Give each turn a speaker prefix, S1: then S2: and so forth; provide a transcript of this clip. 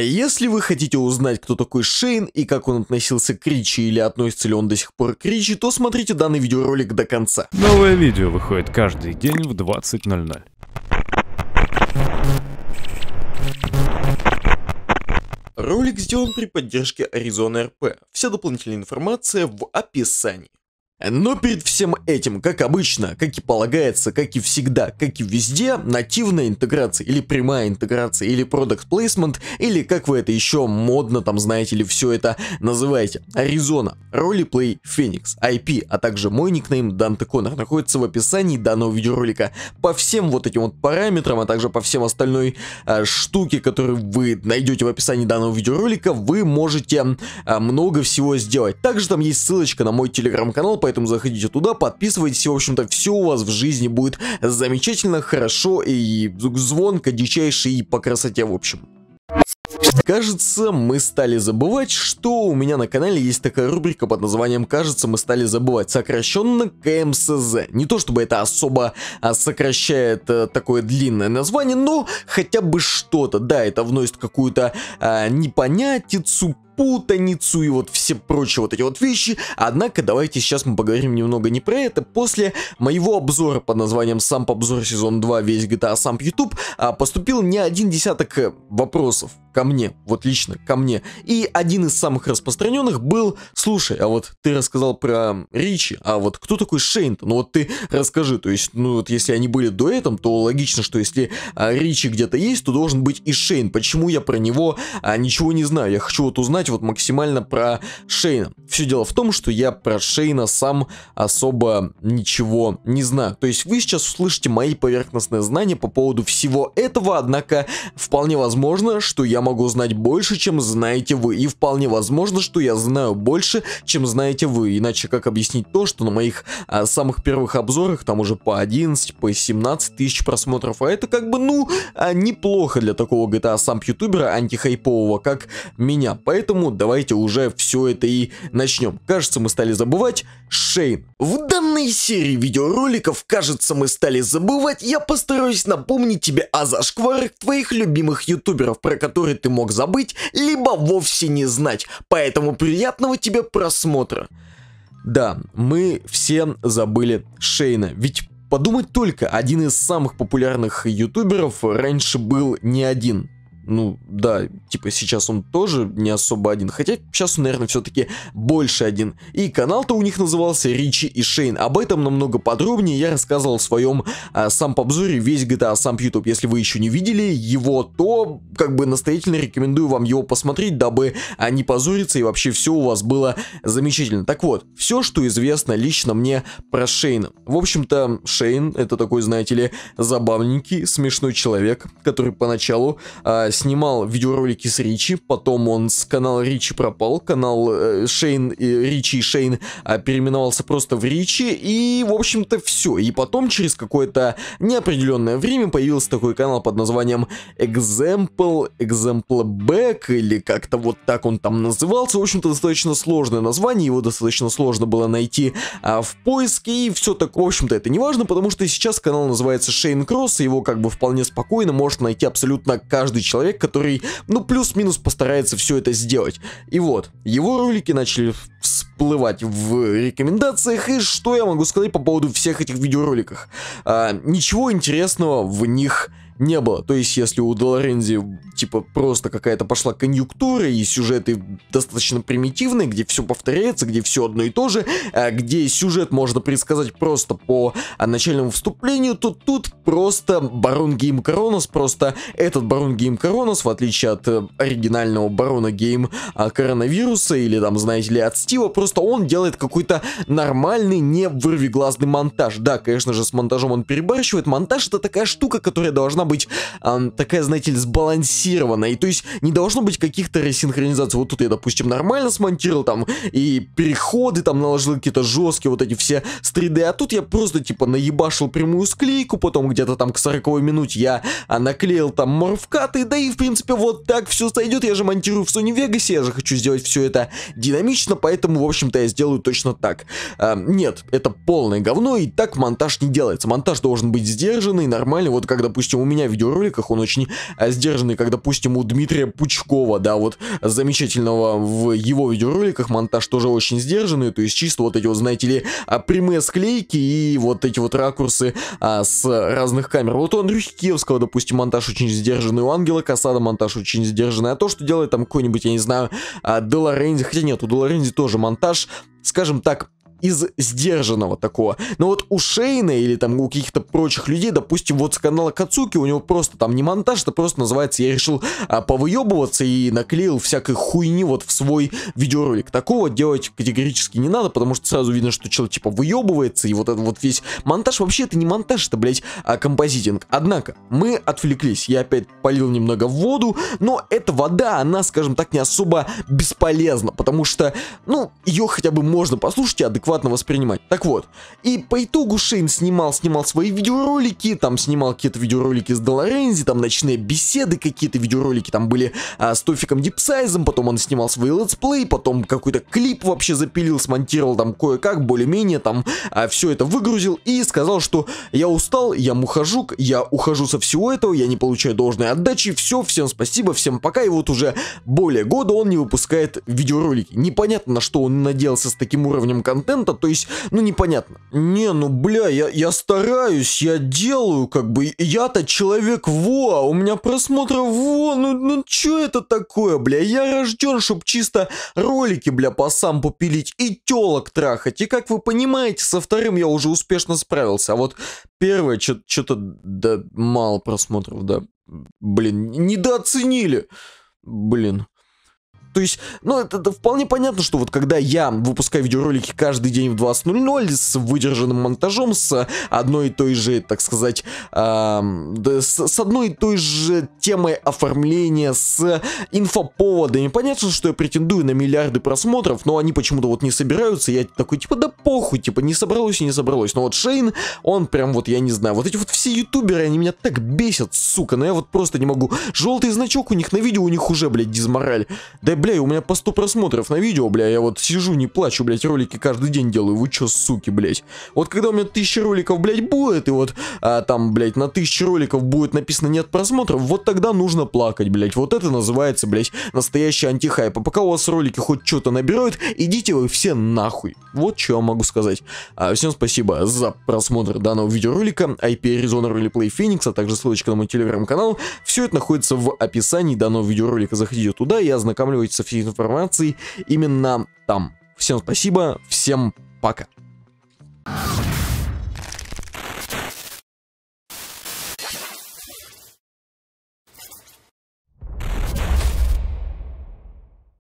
S1: Если вы хотите узнать, кто такой Шейн и как он относился к Ричи или относится ли он до сих пор к Ричи, то смотрите данный видеоролик до конца. Новое видео выходит каждый день в 20.00. Ролик сделан при поддержке Arizona RP. Вся дополнительная информация в описании. Но перед всем этим, как обычно, как и полагается, как и всегда, как и везде, нативная интеграция или прямая интеграция или product placement или как вы это еще модно там знаете или все это называете. Arizona, Roleplay Phoenix, IP, а также мой никнейм Данте Коннор находится в описании данного видеоролика по всем вот этим вот параметрам, а также по всем остальной э, штуке, которую вы найдете в описании данного видеоролика, вы можете э, много всего сделать. Также там есть ссылочка на мой телеграм-канал, по поэтому заходите туда, подписывайтесь, в общем-то, все у вас в жизни будет замечательно, хорошо и звонко, дичайше и по красоте, в общем. Кажется, мы стали забывать, что у меня на канале есть такая рубрика под названием «Кажется, мы стали забывать», сокращенно КМСЗ. Не то чтобы это особо а, сокращает э, такое длинное название, но хотя бы что-то. Да, это вносит какую-то а, непонятицу, путаницу и вот все прочие вот эти вот вещи. Однако давайте сейчас мы поговорим немного не про это. После моего обзора под названием «Самп обзор сезон 2. Весь GTA а, Самп YouTube» а, поступил не один десяток э, вопросов ко мне, вот лично ко мне. И один из самых распространенных был, слушай, а вот ты рассказал про э, Ричи, а вот кто такой Шейн-то? Ну вот ты расскажи, то есть, ну вот если они были дуэтом, то логично, что если э, Ричи где-то есть, то должен быть и Шейн. Почему я про него а, ничего не знаю? Я хочу вот узнать, рассказать вот максимально про Шейна. Все дело в том, что я про Шейна сам особо ничего не знаю. То есть вы сейчас услышите мои поверхностные знания по поводу всего этого, однако вполне возможно, что я могу знать больше, чем знаете вы. И вполне возможно, что я знаю больше, чем знаете вы. Иначе как объяснить то, что на моих а, самых первых обзорах там уже по 11, по 17 тысяч просмотров. А это как бы, ну, а, неплохо для такого GTA сам ютубера антихайпового, как меня. Поэтому поэтому давайте уже все это и начнем. Кажется, мы стали забывать Шейн. В данной серии видеороликов, кажется, мы стали забывать, я постараюсь напомнить тебе о зашкварах твоих любимых ютуберов, про которые ты мог забыть, либо вовсе не знать. Поэтому приятного тебе просмотра. Да, мы все забыли Шейна, ведь Подумать только, один из самых популярных ютуберов раньше был не один ну да, типа сейчас он тоже не особо один, хотя сейчас он, наверное, все-таки больше один. И канал-то у них назывался Ричи и Шейн, об этом намного подробнее я рассказывал в своем а, сам обзоре весь GTA сам YouTube, если вы еще не видели его, то как бы настоятельно рекомендую вам его посмотреть, дабы а, не позориться и вообще все у вас было замечательно. Так вот, все, что известно лично мне про Шейна. В общем-то, Шейн это такой, знаете ли, забавненький, смешной человек, который поначалу а, снимал видеоролики с Ричи, потом он с канала Ричи пропал, канал э, Шейн, э, Ричи и Шейн э, переименовался просто в Ричи, и, в общем-то, все. И потом, через какое-то неопределенное время, появился такой канал под названием Example, Example Back, или как-то вот так он там назывался. В общем-то, достаточно сложное название, его достаточно сложно было найти а, в поиске, и все так, в общем-то, это не важно, потому что сейчас канал называется Шейн Кросс, и его как бы вполне спокойно может найти абсолютно каждый человек, человек, который, ну, плюс-минус постарается все это сделать. И вот, его ролики начали всплывать в рекомендациях, и что я могу сказать по поводу всех этих видеороликов? А, ничего интересного в них не было. То есть, если у Долорензи, типа, просто какая-то пошла конъюнктура и сюжеты достаточно примитивные, где все повторяется, где все одно и то же, а где сюжет можно предсказать просто по а, начальному вступлению, то тут просто Барон Гейм Коронас, просто этот Барон Гейм Коронас, в отличие от э, оригинального Барона Гейм а, Коронавируса или там, знаете ли, от Стива, просто он делает какой-то нормальный, не вырвиглазный монтаж. Да, конечно же, с монтажом он перебарщивает. Монтаж это такая штука, которая должна быть эм, такая, знаете ли, сбалансированная. И то есть не должно быть каких-то ресинхронизаций. Вот тут я, допустим, нормально смонтировал там и переходы там наложил какие-то жесткие вот эти все с 3D. А тут я просто типа наебашил прямую склейку, потом где-то там к 40 минуте я а, наклеил там морфкаты. Да и в принципе вот так все сойдет. Я же монтирую в Sony Vegas, я же хочу сделать все это динамично, поэтому в общем-то я сделаю точно так. Эм, нет, это полное говно и так монтаж не делается. Монтаж должен быть сдержанный, нормальный. Вот как, допустим, у меня меня в видеороликах, он очень э, сдержанный, как, допустим, у Дмитрия Пучкова, да, вот замечательного в его видеороликах, монтаж тоже очень сдержанный, то есть чисто вот эти вот, знаете ли, а, прямые склейки и вот эти вот ракурсы а, с разных камер. Вот у Андрюхи Киевского, допустим, монтаж очень сдержанный, у Ангела Касада монтаж очень сдержанный, а то, что делает там какой-нибудь, я не знаю, а, Деларензи, хотя нет, у Деларензи тоже монтаж скажем так, из сдержанного такого. Но вот у Шейна или там у каких-то прочих людей, допустим, вот с канала Кацуки, у него просто там не монтаж, это просто называется, я решил а, повыебываться и наклеил всякой хуйни вот в свой видеоролик. Такого делать категорически не надо, потому что сразу видно, что человек типа выебывается, и вот этот вот весь монтаж, вообще это не монтаж, это, блядь, а, композитинг. Однако, мы отвлеклись, я опять полил немного воду, но эта вода, она, скажем так, не особо бесполезна, потому что, ну, ее хотя бы можно послушать и адекватно адекватно воспринимать. Так вот, и по итогу Шейн снимал, снимал свои видеоролики, там снимал какие-то видеоролики с Долорензи, там ночные беседы, какие-то видеоролики там были а, с Тофиком Дипсайзом, потом он снимал свои летсплей, потом какой-то клип вообще запилил, смонтировал там кое-как, более-менее там а, все это выгрузил и сказал, что я устал, я мухожук, я ухожу со всего этого, я не получаю должной отдачи, все, всем спасибо, всем пока, и вот уже более года он не выпускает видеоролики. Непонятно, на что он надеялся с таким уровнем контента, контента, то есть, ну, непонятно. Не, ну, бля, я, я стараюсь, я делаю, как бы, я-то человек во, у меня просмотров во, ну, ну, чё это такое, бля, я рожден, чтобы чисто ролики, бля, по сам попилить и телок трахать, и, как вы понимаете, со вторым я уже успешно справился, а вот первое, что-то, да, мало просмотров, да, блин, недооценили, блин. То есть, ну, это, это вполне понятно, что вот когда я выпускаю видеоролики каждый день в 20.00 с выдержанным монтажом, с одной и той же, так сказать, э, с, с одной и той же темой оформления, с инфоповодами, понятно, что я претендую на миллиарды просмотров, но они почему-то вот не собираются, я такой, типа, да похуй, типа, не собралось и не собралось. Но вот Шейн, он прям вот, я не знаю, вот эти вот все ютуберы, они меня так бесят, сука, но я вот просто не могу. Желтый значок у них на видео, у них уже, блядь, дизмораль. Да, блядь, бля, и у меня по 100 просмотров на видео, бля, я вот сижу, не плачу, блядь, ролики каждый день делаю, вы чё, суки, блядь. Вот когда у меня 1000 роликов, блядь, будет, и вот а, там, блядь, на 1000 роликов будет написано нет просмотров, вот тогда нужно плакать, блядь, вот это называется, блядь, настоящий антихайп. А пока у вас ролики хоть что-то набирают, идите вы все нахуй. Вот что я могу сказать. А, всем спасибо за просмотр данного видеоролика, IP-резонер Replay Phoenix, а также ссылочка на мой телеграм-канал. Все это находится в описании данного видеоролика, заходите туда и ознакомьтесь ознакомитесь со всей информацией именно там. Всем спасибо, всем пока.